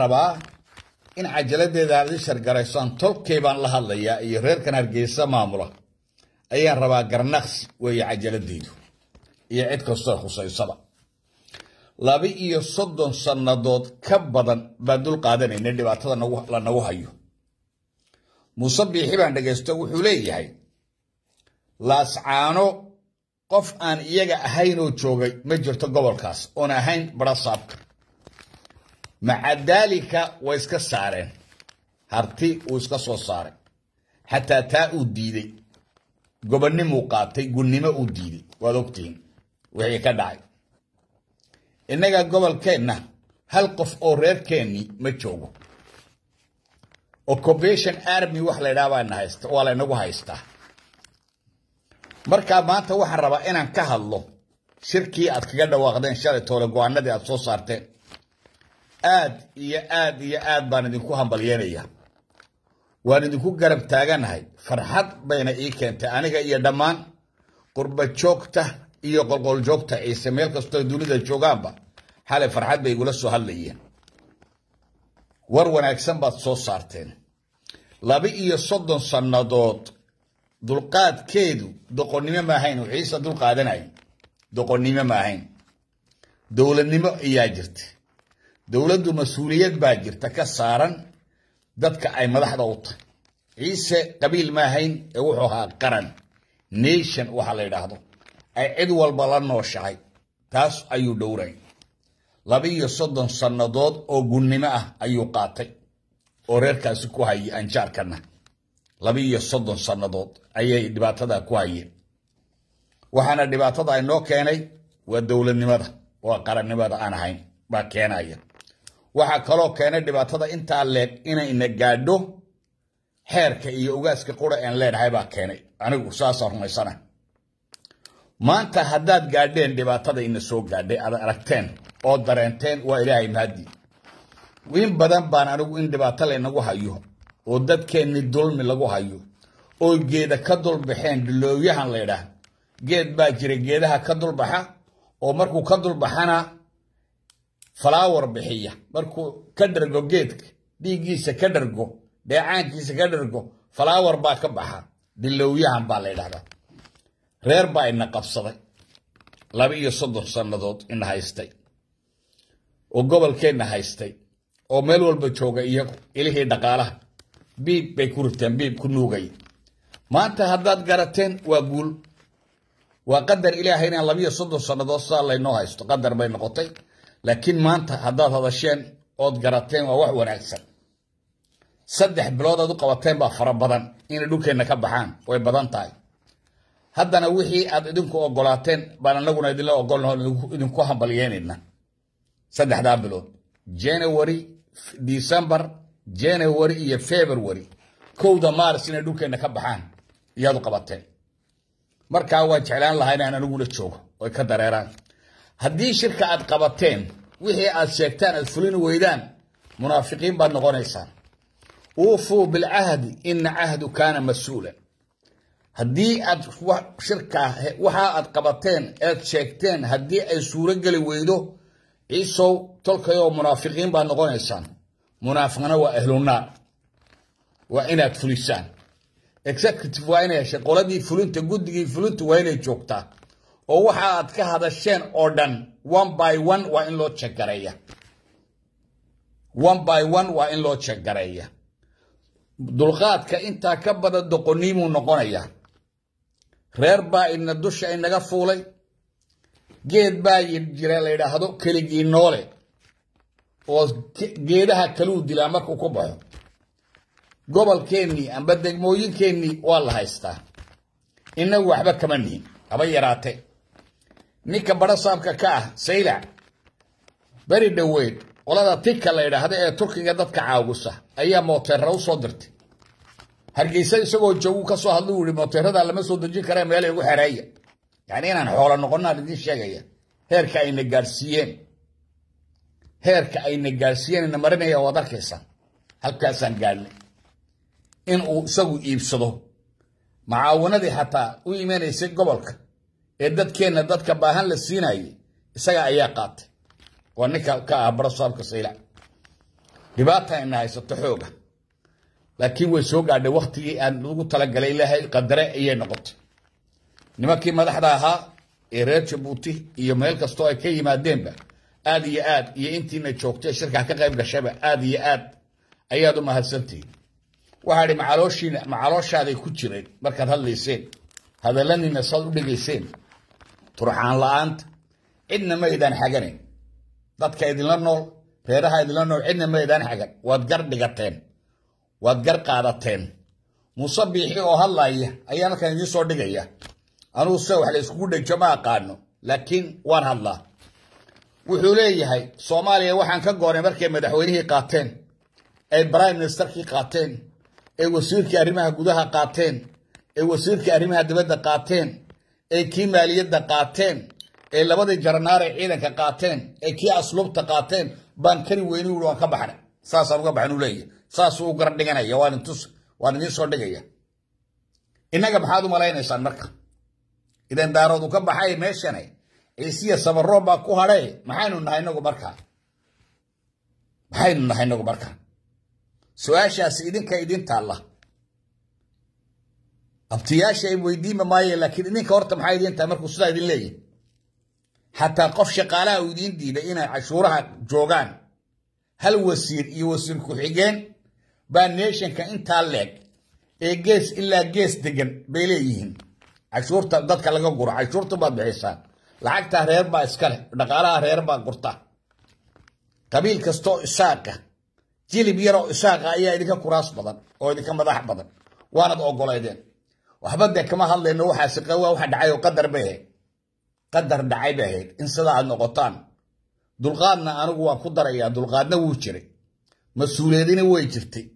rabaa in cajaladeeda aad i shargaraysoaan toobkay baan la hadlayaa iyo reerkan hargeysa maamula ayaan rabaa garnaqsi weeye cajaladeedu iyo cid kastoo khusaysaba laba iyo soddon sannadood ka badan baan dul qaadanayna dhibaatada lanagu hayo muuse biixi baan dhegaysto wuxuu leeyahay laascaano qof aan iyaga ahaynoo joogay ma jirto gobolkaas oon ahayn barasaabka maca daalika way iska saareen harti uu iska soo saaray xataa taa uu diidey gobonnimuu qaatay gunnimo uu diiday waad ogtihiin wixii ka dhacay innaga gobolkeenna hal qof oo reerkeennii ma joogo occupation army wax la idhaha baana haysta waa laynagu haystaa markaa maanta waxaan rabaa inaan ka hadlo shirkii aad kaga dhawaaqdeen shalay toole go-aanadii aad soo saarteen aad iyo aad iyo aad baan idinku hambalyeynaya waan idinku garab taaganahay farxad bayna ii keentay aniga iyo dhammaan qurba joogta iyo qolqol joogta ciise meel kastoo dunida joogaanba xalay farxad bay igula soo hadlayeen war wanaagsan baad soo saarteen laba iyo soddon sannadood dulqaadkeedu doqonnimo ma ahayn uu ciise dulqaadanay doqonnimo ma ahayn dowladnimo ayaa jirta دولد مسؤوليات باجر تكسارا دتك أي ملاحظة أوت عيسى قبيل ما هين وحها قرن نيشن وحلي ده أي إدول بلان وشعي تاس أيو دورين لبي صدن صندود أو جنماء أه أيو قاتي أورير كاس كوهي أنشار كنا لبي صدن صندود أي دباتة دا كوهي وحنا دباتة دا إنو كيني ودولة نمادة وقرن نمادة أنا هين با كيني waxaa kaloo keenay dhibaatada intaa leeg inayna gaadho xeerka iyo ugaaska qura aan leenahay baa keenay anigu saasaa rumaysana maanta haddaad gaadheen dhibaatada ina soo gaadhay aad aragteen oo dareenteen waa ilaahay mahaddi in badan baan anigu in dhibaato laynagu hayo oo dadkeenni dulmi lagu hayo oo geeda ka dulbaxeen dulooyahan laydhaah geed baa jira geedaha ka dulbaxa oo markuu ka dulbaxana falaawar bixiya markuu ka dhargo geedka dhiiggiisa ka dhargo dheecaankiisa ka dhargo falaawar baa ka baxa dilowyahan baa la ydhahdaa reer baa ina qabsaday laba iyo soddon sannadood ina haystay oo gobolkeenna haystay oo meel walba jooga iyagu ilihii dhaqaalaha biib bay ku riteen biib ku nuugay maanta haddaad garateen waa guul waa qadar ilaahayna labiyo soddon sannadood saa laynoo haysto qadar bay noqotay laakiin maanta haddaad hadasheen ood garateen waa wax wanaagsan saddex bilood aad u qabateen baa fara badan inay dhulkeenna ka baxaan way badan tahay haddana wixii aad idinku ogolaateen baan anaguna idinla ogolnaho idinku hambalyeynayna saddexdaa bilood january december january iyo february kowda maaris inay dhulkeenna ka baxaan iyaad u qabateen markaa waa jeclaan lahaa inaan aniguna joogo oy ka dareeraan هدي شركة قبطين وهي الشيكتان الفلين ويدان منافقين بانغونيسان اوفوا بالعهد ان عهد كان مسؤولا هدي أد شركة وها قبطين الشيكتان هدي سورجل ويدو عيسو تلقى يوم منافقين بانغونيسان منافقنا واهل النار وانا فلسان executive وينه شقولتي فلنت جودي فلنت وينه جوكتا او حاد كهذا الشين اردن وان باي وان وان لو تشكرية وان باي وان وان لو تشكرية دلغات كإنتا كبدا دقنيمو نقونية رير با إن الدوشة إن نغفولي جيد با يجري ليدا هدو كليجي نولي وجيدها كلو دلامك وكبه قبل كيني أم بدك موين كيني والله هايستا إنه وحبك مني أبا يراتي ninka badha saabka ka ah saylac beri dhoweyd qolada tika la yidhaahda ee turkiga dadka caagusa ayaa mooteera usoo dirtay hargeysa isagoo joogu ka soo hadla yidhi mooteerada lama soo dejin karee meel igu xeraaya yani inaan xoolo noqonnaan idiin sheegaya heerka ayna gaarsiiyeen heerka ayna gaarsiiyeen ina marinaya waad arkaysaa halkaasaan gaadhnay in uu isagu iibsado mucaawanadii xataa u imanaysay gobolka إدت كين إدت كباهن للسيناي سجع أيقات ونك كأبر صار كسيلة دبعتها إنها ستحوجة لكن وسوق على وقتي أن لو تلاقي لي لها القدرة هي نقط نمكي ما لحدها إيرات شبوتي يومين كستوي كي ما دينبا آد آد يا أنت إن شوكتي الشركة كغيب الشباب آد يا آد أياد ما هالسنتين وهذه معلوش معلوش هذه كتيرين بركة هاللي سين هذا لن نصل بلي turxaan la-aanta cidna ma idaan xaganan dadka idinla nool reeraha idinla nool cidna ma idaan xagan waad gar dhigateen waad gar qaadateen muuse biixi oo hadlaya ayaa halkan idiin soo dhigaya anugu se wax la iskugu dhejo ma aqaano laakiin waan hadlaa wuxuu leeyahay soomaaliya waxaan ka goornay markay madaxweynihii qaateen ay prime ministerkii qaateen ay wasiirkii arrimaha gudaha qaateen ay wasiirkii arrimaha dibadda qaateen ee kii maaliyadda qaateen ee labadii jaranaare ciidanka qaateen ee kii asluubta qaateen baan kani weyni waan ka baxna saasaan uga baxan u leeyahy saasuu u garan dhiganaya waan intus waan idiin soo dhigaya innaga maxaad u malaynaysaan marka idan daaroodu ka baxay meeshane ciisiya sabaroo baa ku hadhay maxaynu nahay inagu markaa maxaynu nahay inagu markaa su-aashaasi idinka idiin taalla أبتياش أي ويدي ما ماي لكن إني كورت محايد أنت أمرك وصلاه دي حتى قف شقالة ودين دي لإنا عشورها جوغان هل وسير إي وسير كوحيقين بان نيشن كإنتا لك إي جيس إلا جيس دقن بيليهن عشور تبدأت كالاقا قرع عشور تبدأ بحيسا لعاك تهرير با إسكال دقالة هرير با قرطة قبيل كستو إساكا جيلي بيرو إساكا إيا إذكا كراس بضن أو إذكا مضاح بضن وانا دعو قولا يدين وحبقى كما هل نوحى سقوى وحد عيو قدر به قدر دعي به انسلا النقطان دول غادنا انا هو قدر يا دول غادنا وشري مسؤولين ويجرتي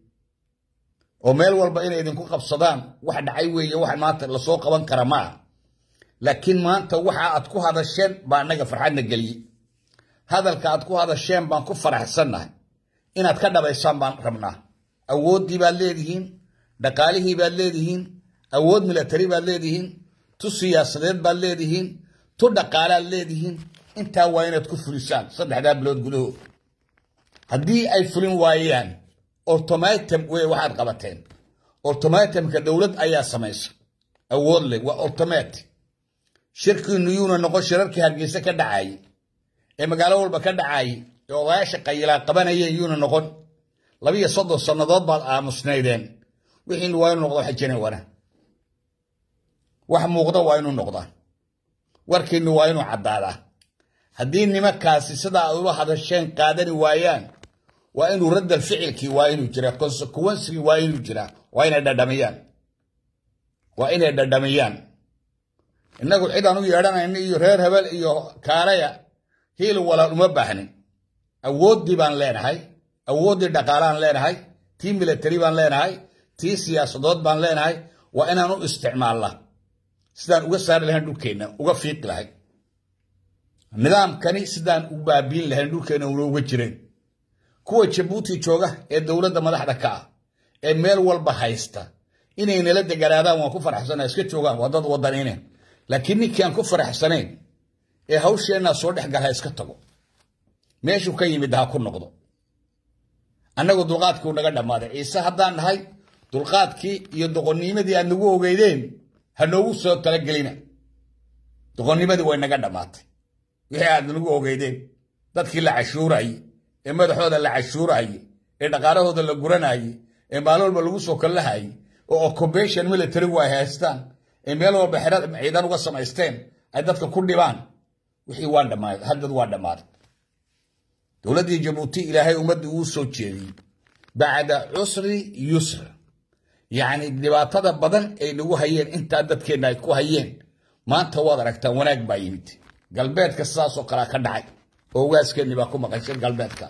ومال والبين اذا كوكب صدام واحد عيوي واحد ماتر لسوق وان كرماء لكن ما انت وحى اتكو هذا الشين بانك فرحان قلي هذا الكاتكو هذا الشين بانك فرح السنة ان اتكلم بانك ربنا اوود دي بالليدهين دقاليه بالليدهين awood milatari baad leedihiin tu siyaasadeed baad leedihiin tu dhaqaalaad leedihiin intaa waa inaad ku fulisaan saddexdaa bilood gudahood haddii ay fulin waayaan ortomatum wey waxaad qabateen ortomatumka dowlad ayaa samaysa awood leh waa ortomat shirkiinu yuuna noqon shirarkii hargeysa ka dhacayay ee magaalo walba ka dhacayay ee ogayaasha qayilaa qabanayeen yuuna noqon labiyo soddon sannadood baad aamusnaydeen wixiinu waa inuu noqdo xajinay wanaa wax muuqda waa inuu noqdaa warkiinna waa inuu caddaadaa haddii nimankaasi sidaa ay ula hadasheen qaadani waayaan waa inuu raddal ficilkii waa inuu jiraa consequensigii waa inuu jiraa waa inay dhadhamiyaan waa inay dhadhamiyaan innagu cidaan u yeedhanayna iyo reer hebel iyo kaalaya hiil walaal uma baahnin awooddii baan leenahay awooddii dhaqaalaan leenahay tii militari baan leenahay tii siyaasadood baan leenahay waa inaan u isticmaalnaa sidaan uga saari lahayn dhulkeenna uga fiiqi lahayn nidaamkani sidaan u baabiin lahayn dhulkeenna unooga jireen kuwa jabuuti jooga ee dowladda madaxda ka ah ee meel walba haysta inay nala deganaadaan waan ku faraxsanaa iska joogaan waa dad wadaniine laakiin ninkaan ku faraxsanayn ee hawsheenaa soo dhex galha iska tago meeshuu ka yimid ha ku noqdo annagu dulqaadkii u naga dhammaaday ciise haddaan nahay dulqaadkii iyo doqonnimadii aad nagu ogeydeen hanoogu soo talagelina doqonnimadii way naga dhammaatay wixii aad nagu ogeydeen dadkii la cashuuraaye ee madaxooda la cashuuraaye ee dhaqaalahooda la guranaaye ee maal walba lagu soo kallahaye oo occubation military way haystaan ee meel walba xerad ciidan uga samaysteen ay dadka ku dhibaan wixii waa dhammaaday haddad waa dhammaaday dowladdii jabuuti ilaahay ummaddii uu soo jeediyey bacda cusri yusr يعني دباتادا بدن اي لغو هايين انتا دادكي نايكو هايين ما انتا وادركتا وناك بايمت قلبيتك الساسو قراكا نعي اوغاسك نباكو مقاشر قلبيتك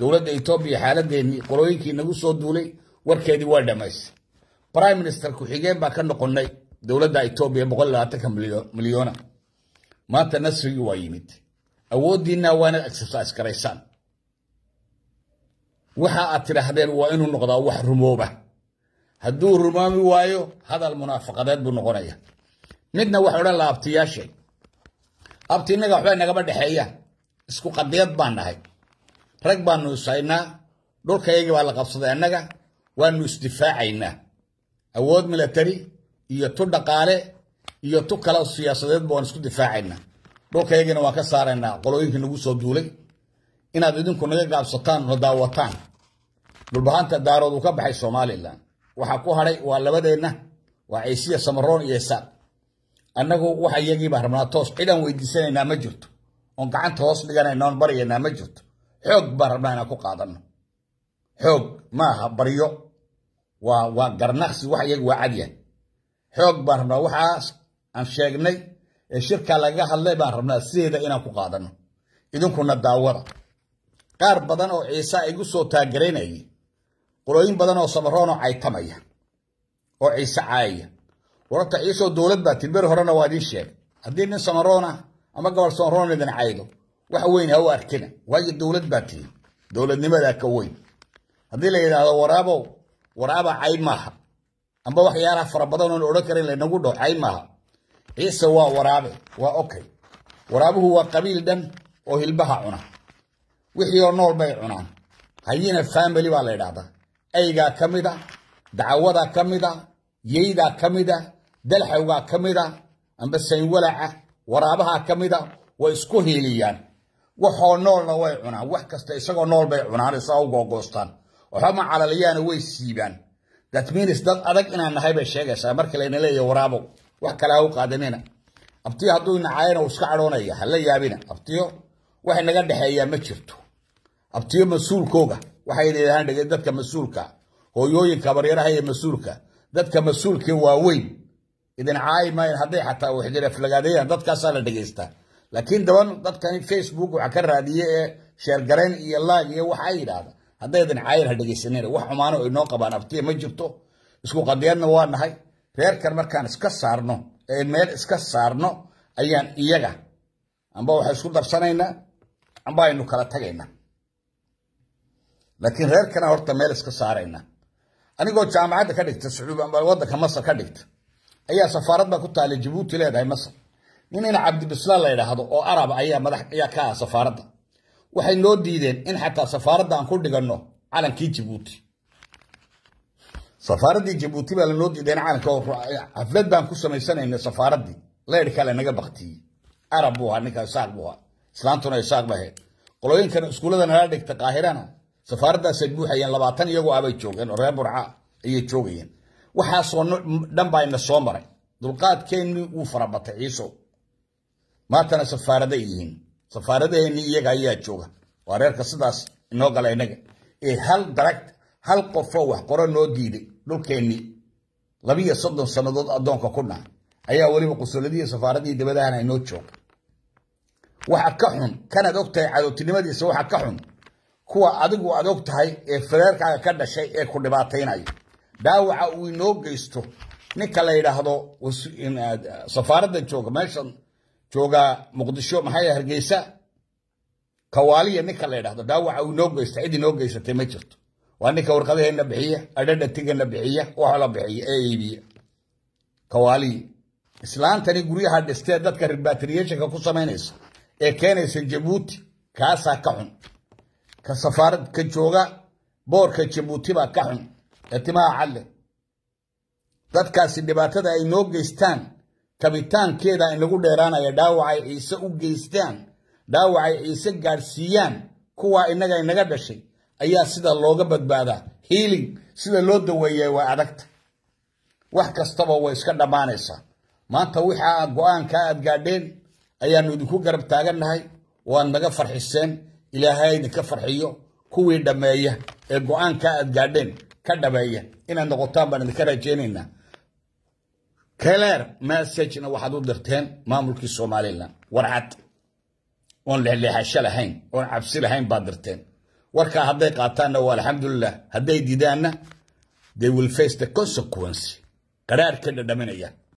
دولد ايطوبيا حالا ديني قروينكي نغو سود دولي وركي دي والده ميس پرائم منسطر كو حيجين باكا نقول ناي دولد ايطوبيا مغلاتك مليونة ما انتا نسوي وايمت اوو دينا وانا اكسسايس كريسان وحا اتراح دين وانو نقضا وح hadduu rumaami waayo hadal munaafaqadeed buu noqonaya midna waxa odhan laha abtiyaashe abti innaga waxbay nagama dhexeeyaan isku qadiyad baan nahay rag baanu ishaynaa dhulkayagii baa la qabsaday annaga waanu isdifaacaynaa awood milatari iyo tu dhaqaale iyo tu kala siyaasadeedba waan isku difaacaynaa dhulkayagiina waan ka saaraynaa qolooyinkii nagu soo duulay inaad idinku naga gaabsataan na daawataan dhulbahaanta daarood uu ka baxay somalilan waxaa ku haray waa labadeenna waa ciisiya samaroon iyo isaaq annagu wax iyagiibaa rabnaa toos cidaan weydiisanaynaa ma jirto oon gacanta hoos dhiganayna oon baryaynaa ma jirto xoog baan rabnaa inaan ku qaadanno xoog maaha baryo waa waa garnaqsi wax iyagu waa cadya xoog baan rabnaa waxaas aan sheegnay ee shirkaa lagaga hadlay baan rabnaa sideeda inaan ku qaadanno idinkuna daawada qaar badan oo ciise igu soo taagaraynayay قرائن بدنا وصبرانا عيتمايا وعيسى عاية ورطا عيسى ودولد با تنبير هرانا واديشيك هدين نصبرانا اما قبل صبرانا لدن عايدو وحوين هوا اركنا واجد دولد با دولد نمدا كوين هدين لقيد هذا ورابو ورابا عي ماها انبا وحيارا فربضان ونوركرين لنقودو عايد ماها عيسى هو ورابه هو اوكي ورابه هو قبيل دن وهلبها عنا وحيو نور بيعنا هيين الفاملي وعلى يدادا aygaa ka mid ah dacawadaa ka mid ah yeydaa ka mid ah dalxawgaa ka mid ah amba saynwalaca waraabahaa ka mid ah way isku hiiliyaan waxoo noolna way cunaan wax kasta isagoo nool bay cunaan isagoo googoostaan waxama calaliyaana way siibaan datminis dad adag inaan nahay bay sheegaysaa marka layna leeyahay waraabow wax kale ha u qaadanina abtiyo hadduu nacaayana uu iska cadhoonaya hala yaabina abtiyo waxay naga dhexeeyaan ma jirto abtiyo mas-uulkooga waxay leedahaan dhege dadka mas-uulka hooyooyinka baryaraha iyo mas-uulka dadka mas-uulka waaweyn idin caayi maayan hadday xataa waxdiraflagaadayaan dadkaasaa la dhegaysta laakiin daban dadkan facebook waxa ka raadiye ee sheergareen iyo laag iyo waxa yidhaahda hadday idin caayin ha dhegaysanina wax xumaano ay noo qabaan abtiya ma jirto isku qadiyadna waa nahay reerkan markaan iska saarno ee meel iska saarno ayaan iyaga amba waxaa isku darsanaynaa amba aynu kala tagaynaa laakiin reerkana horta meel iska saarayna anigoo jaamacadda ka dhigta wadanka masar ka dhigta ayaa safaarad baa ku taala jabuuti leedahay masar ninina cabdibislaan la yidhaahdo oo arab ayaa ka ah safaaradda waxay noo diideen in xataa safaaradda aan ku dhiganno calankii jabuuti safaaraddii jabuuti baa lanoo diideen calanxaflad baan ku samaysanayna safaaraddii leyrhkaa lanaga baktiyey arab buu ahaa ninkaa isaaq buu ahaa islaantuna isaaq baheed qolooyinkana iskuullada nala dhigta qaahirana safaaradaasay buuxayeen labaatan iyagoo abay joogeen oo reer burca ayay joogayeen waxaasoo dhan baayna soo maray dulqaadkeenni wuu farabatay ciiso maatana safaarada yihiin safaaradaheeni iyaga ayaa jooga waa reerka sidaas inoo gala inaga ee hal daragta hal qofoo wax qoro noo diiday dhulkeenni labiyo soddon sannadood addoonka ku naa ayaa weliba qusuladiiyo safaaradii dabadahana inoo jooga waxa ka xun kanaad ogtahay cadowtinimadiisa waxa ka xun kuwa adigu aad og tahay ee fereerkaaga ka dhashay ee ku dhibaataynaya dhaawaca uu inoo geysto ninka la yidhaahdo ah, safaaradda jooga meeshan jooga muqdisho maxay hargeysa kawaaliya ninka la ydhahdo dhaawaca uu inoo geysta cid inoo geysatay ma jirto waa ninka warqadaheenna bixiya adhadhatigana bixiya waxla bixiya ee iibiya kawaaliya islaantani guryaha dhistee dadka ribatriyeshinka ku samaynaysa ee keenaysa jabuuti kaasaa ka xun ka safaarad ka jooga boorka jabuuti baa ka xun ee timaha calle dadkaasi dhibaatada ay noo geystaan kabitaankeeda in lagu dheeraanaya dhaawacay ciise u geystaan dhaawacay ciise gaadhsiiyaan kuwaa innaga inaga dhashay ayaa sida looga badbaadaa hiiling sida loo daweeya waa adagta wax kastaba way iska dhammaanaysaa maanta wixaa go'aankaa aad gaadheen ayaanu idinku garab taagannahay waad naga farxiseen ilaahay idinka farxiyo kuwii dhameeya ee go-aanka aad gaadheen ka dhameeya inaad noqotaan baan idinka rajaynaynaa kaleer messagena waxaad u dirteen maamulkii somalilan warcad oon lexleexasho lahayn oon cabsi lahayn baad dirteen warkaa hadday qaataanna waa alxamdulilah hadday diidaanna they will face the consequence qaraarka dhadhaminaya